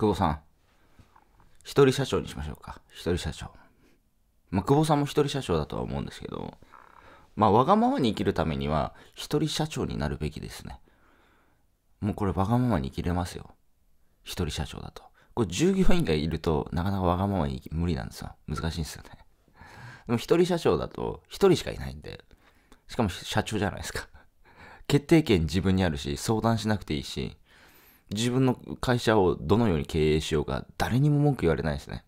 久保さん。一人社長にしましょうか。一人社長。まあ、久保さんも一人社長だとは思うんですけど、まあ、わがままに生きるためには、一人社長になるべきですね。もうこれわがままに生きれますよ。一人社長だと。これ従業員がいると、なかなかわがままに無理なんですよ。難しいんですよね。でも一人社長だと、一人しかいないんで、しかも社長じゃないですか。決定権自分にあるし、相談しなくていいし、自分の会社をどのように経営しようか、誰にも文句言われないですね。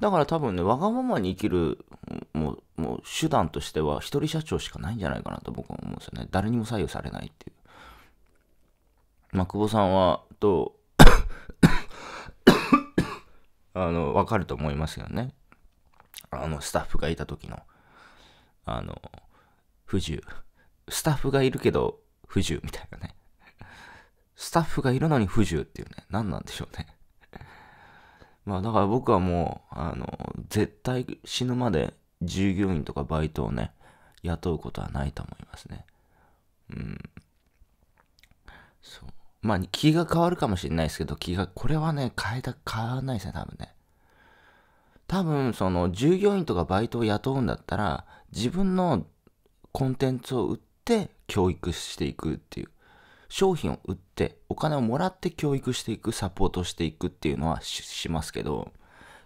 だから多分ね、わがままに生きる、もう、もう手段としては、一人社長しかないんじゃないかなと僕は思うんですよね。誰にも左右されないっていう。まあ、久保さんは、と あの、わかると思いますよね。あの、スタッフがいた時の、あの、不自由。スタッフがいるけど、不自由みたいなね。スタッフがいるのに不自由っていうね、何なんでしょうね まあだから僕はもう、あの、絶対死ぬまで従業員とかバイトをね、雇うことはないと思いますね。うん。そう。まあ気が変わるかもしれないですけど、気が、これはね、変えた、変わんないですね、多分ね。多分、その、従業員とかバイトを雇うんだったら、自分のコンテンツを売って教育していくっていう商品を売ってお金をもらって教育していくサポートしていくっていうのはしますけど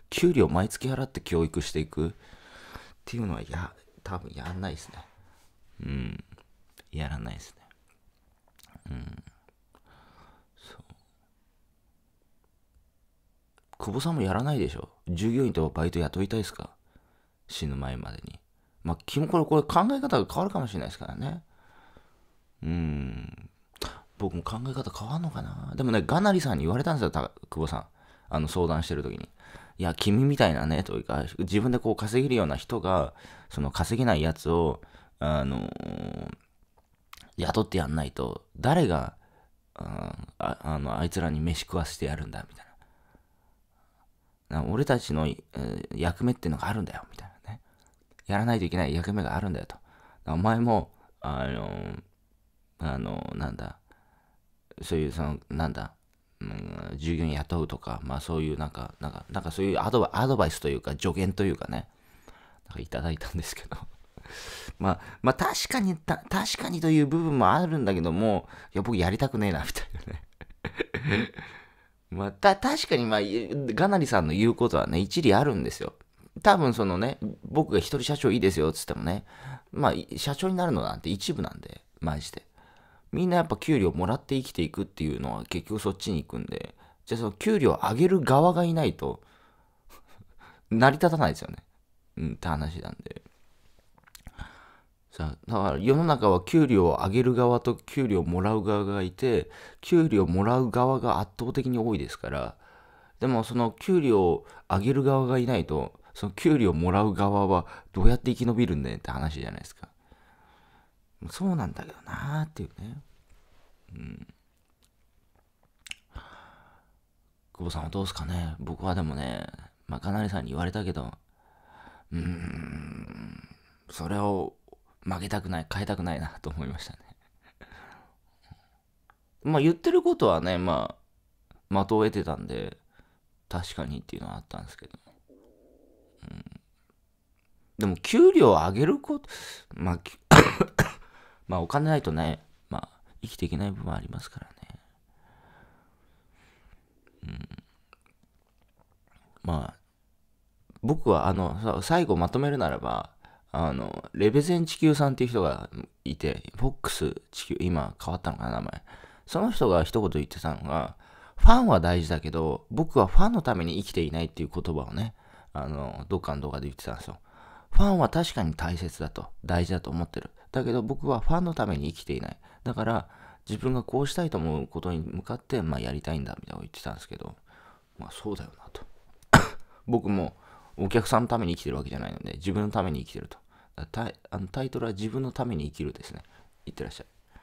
給料毎月払って教育していくっていうのはや多分やんないですねうんやらないですねうんそう久保さんもやらないでしょ従業員とバイト雇いたいですか死ぬ前までにまあ、これこれ考え方が変わるかもしれないですからね。うん。僕も考え方変わんのかなでもね、ガナリさんに言われたんですよ、久保さん。あの、相談してる時に。いや、君みたいなね、というか、自分でこう稼げるような人が、その稼げないやつを、あのー、雇ってやんないと、誰が、ああのあいつらに飯食わせてやるんだ、みたいな。俺たちの、えー、役目ってのがあるんだよ、みたいなね。やらないといけない役目があるんだよと。お前も、あのー、あのー、なんだ、そういうそのなんだ、うん、従業員雇うとか、まあ、そういうなんかなんかなんかそういうアドバアドバイスというか助言というかねなんかいただいたんですけど まあまあ確かに確かにという部分もあるんだけどもいや僕やりたくねえなみたいなね まあ、た確かに、まあ、ガナリさんの言うことはね一理あるんですよ多分そのね、僕が一人社長いいですよつってもね、まあ、社長になるのなんて一部なんで、マジで。みんなやっぱ給料もらって生きていくっていうのは結局そっちに行くんで、じゃあその給料上げる側がいないと 成り立たないですよね。うん、って話なんで。さあ、だから世の中は給料を上げる側と給料をもらう側がいて、給料もらう側が圧倒的に多いですから、でもその給料を上げる側がいないと、その給料もらう側はどうやって生き延びるんだよって話じゃないですか。そうなんだけどなーっていうね。うん。久保さんはどうすかね僕はでもね、まあ、かなりさんに言われたけど、うーん、それを曲げたくない、変えたくないなと思いましたね。まあ言ってることはね、まあ、的を得てたんで、確かにっていうのはあったんですけど。うん、でも、給料を上げること、まあ、まあお金ないとね、まあ生きていけない部分ありますからね。うん。まあ、僕はあの、最後まとめるならば、あの、レベゼン地球さんっていう人がいて、フォックス地球、今変わったのかな、名前。その人が一言言ってたのが、ファンは大事だけど、僕はファンのために生きていないっていう言葉をね、あの、どっかの動画で言ってたんですよ。ファンは確かに大切だと、大事だと思ってる。だけど僕はファンのために生きていない。だから、自分がこうしたいと思うことに向かって、まあ、やりたいんだみたいなこと言ってたんですけど、まあそうだよなと。僕もお客さんのために生きてるわけじゃないので、自分のために生きてると。タイあのタイトルは自分のために生きるですね。いってらっしゃい。